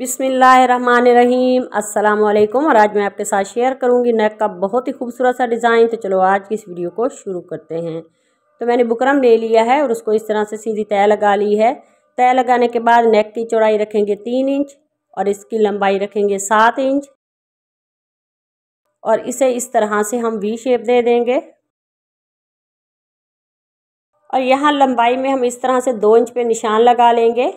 बिसमीम अल्लाम और आज मैं आपके साथ शेयर करूंगी नेक का बहुत ही खूबसूरत सा डिज़ाइन तो चलो आज की इस वीडियो को शुरू करते हैं तो मैंने बुकरम ले लिया है और उसको इस तरह से सीधी तय लगा ली है तय लगाने के बाद नेक की चौड़ाई रखेंगे तीन इंच और इसकी लंबाई रखेंगे सात इंच और इसे इस तरह से हम वी शेप दे देंगे और यहाँ लंबाई में हम इस तरह से दो इंच पे निशान लगा लेंगे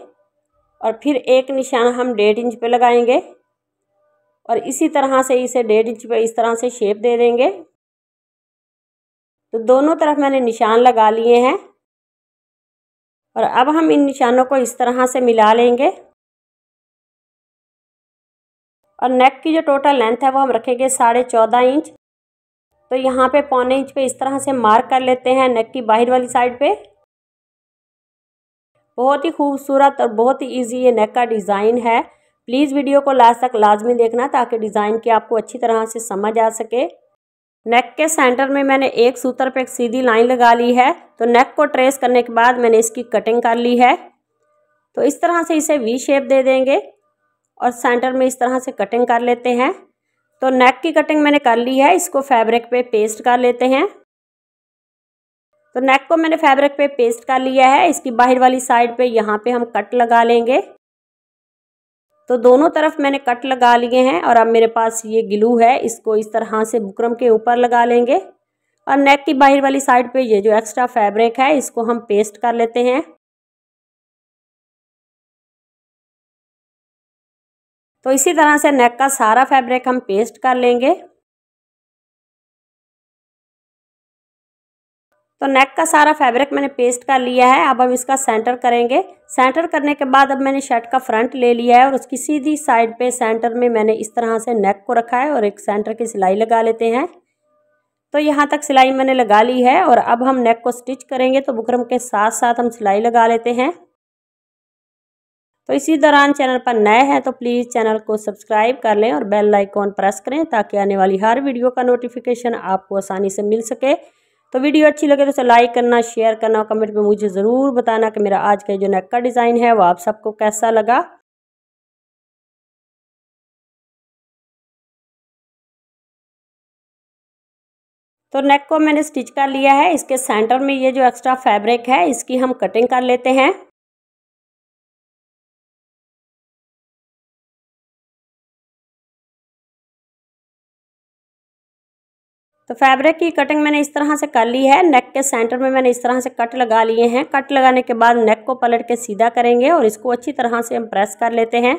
और फिर एक निशान हम डेढ़ इंच पे लगाएंगे और इसी तरह से इसे डेढ़ इंच पे इस तरह से शेप दे देंगे तो दोनों तरफ मैंने निशान लगा लिए हैं और अब हम इन निशानों को इस तरह से मिला लेंगे और नेक की जो टोटल लेंथ है वो हम रखेंगे साढ़े चौदह इंच तो यहाँ पे पौने इंच पे इस तरह से मार्क कर लेते हैं नेक की बाहर वाली साइड पे बहुत ही खूबसूरत और बहुत ही ईजी ये नेक का डिज़ाइन है प्लीज़ वीडियो को लास्ट तक लाजमी देखना ताकि डिज़ाइन की आपको अच्छी तरह से समझ आ सके नेक के सेंटर में मैंने एक सूत्र पर एक सीधी लाइन लगा ली है तो नेक को ट्रेस करने के बाद मैंने इसकी कटिंग कर ली है तो इस तरह से इसे वी शेप दे देंगे और सेंटर में इस तरह से कटिंग कर लेते हैं तो नेक की कटिंग मैंने कर ली है इसको फैब्रिक पे पेस्ट कर लेते हैं तो नेक को मैंने फैब्रिक पे पेस्ट कर लिया है इसकी बाहर वाली साइड पे यहाँ पे हम कट लगा लेंगे तो दोनों तरफ मैंने कट लगा लिए हैं और अब मेरे पास ये ग्लू है इसको इस तरह से बुकरम के ऊपर लगा लेंगे और नेक की बाहर वाली साइड पे ये जो एक्स्ट्रा फैब्रिक है इसको हम पेस्ट कर लेते हैं तो इसी तरह से नेक का सारा फैब्रिक हम पेस्ट कर लेंगे तो नेक का सारा फैब्रिक मैंने पेस्ट कर लिया है अब हम इसका सेंटर करेंगे सेंटर करने के बाद अब मैंने शर्ट का फ्रंट ले लिया है और उसकी सीधी साइड पे सेंटर में मैंने इस तरह से नेक को रखा है और एक सेंटर की सिलाई लगा लेते हैं तो यहाँ तक सिलाई मैंने लगा ली है और अब हम नेक को स्टिच करेंगे तो बुकरम के साथ साथ हम सिलाई लगा लेते हैं तो इसी दौरान चैनल पर नए हैं तो प्लीज़ चैनल को सब्सक्राइब कर लें और बेल आइकॉन प्रेस करें ताकि आने वाली हर वीडियो का नोटिफिकेशन आपको आसानी से मिल सके तो वीडियो अच्छी लगे तो उसे लाइक करना शेयर करना और कमेंट में मुझे ज़रूर बताना कि मेरा आज का जो नेक का डिज़ाइन है वो आप सबको कैसा लगा तो नेक को मैंने स्टिच कर लिया है इसके सेंटर में ये जो एक्स्ट्रा फैब्रिक है इसकी हम कटिंग कर लेते हैं तो फैब्रिक की कटिंग मैंने इस तरह से कर ली है नेक के सेंटर में मैंने इस तरह से कट लगा लिए हैं कट लगाने के बाद नेक को पलट के सीधा करेंगे और इसको अच्छी तरह से हम प्रेस कर लेते हैं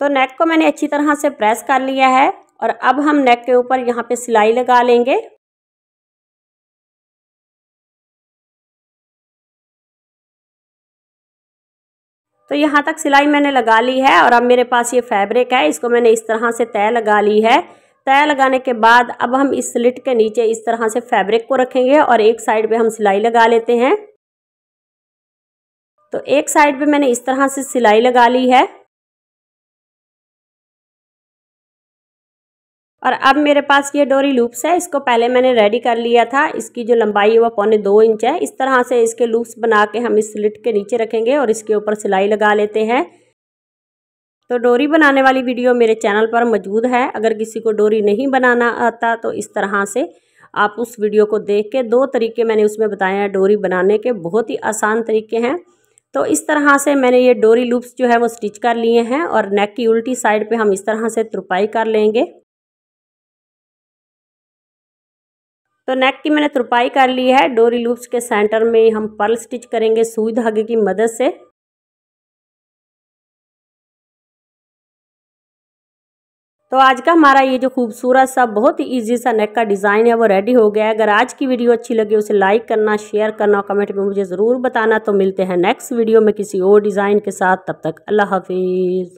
तो नेक को मैंने अच्छी तरह से प्रेस कर लिया है और अब हम नेक के ऊपर यहाँ पे सिलाई लगा लेंगे तो यहाँ तक सिलाई मैंने लगा ली है और अब मेरे पास ये फैब्रिक है इसको मैंने इस तरह से तय लगा ली है तय लगाने के बाद अब हम इस स्लिट के नीचे इस तरह से फैब्रिक को रखेंगे और एक साइड पे हम सिलाई लगा लेते हैं तो एक साइड पे मैंने इस तरह से सिलाई लगा ली है और अब मेरे पास ये डोरी लूप्स है इसको पहले मैंने रेडी कर लिया था इसकी जो लंबाई है वो पौने दो इंच है इस तरह से इसके लूप्स बना के हम इस स्लिट के नीचे रखेंगे और इसके ऊपर सिलाई लगा लेते हैं तो डोरी बनाने वाली वीडियो मेरे चैनल पर मौजूद है अगर किसी को डोरी नहीं बनाना आता तो इस तरह से आप उस वीडियो को देख के दो तरीके मैंने उसमें बताए हैं डोरी बनाने के बहुत ही आसान तरीके हैं तो इस तरह से मैंने ये डोरी लूप्स जो है वो स्टिच कर लिए हैं और नेक की उल्टी साइड पे हम इस तरह से त्रुपाई कर लेंगे तो नेक की मैंने तुरपाई कर ली है डोरी लूप्स के सेंटर में हम पर्ल स्टिच करेंगे सुई धागे की मदद से तो आज का हमारा ये जो खूबसूरत सा बहुत ही ईजी सा नेक का डिज़ाइन है वो रेडी हो गया है अगर आज की वीडियो अच्छी लगी उसे लाइक करना शेयर करना और कमेंट में मुझे ज़रूर बताना तो मिलते हैं नेक्स्ट वीडियो में किसी और डिज़ाइन के साथ तब तक अल्लाह हाफिज़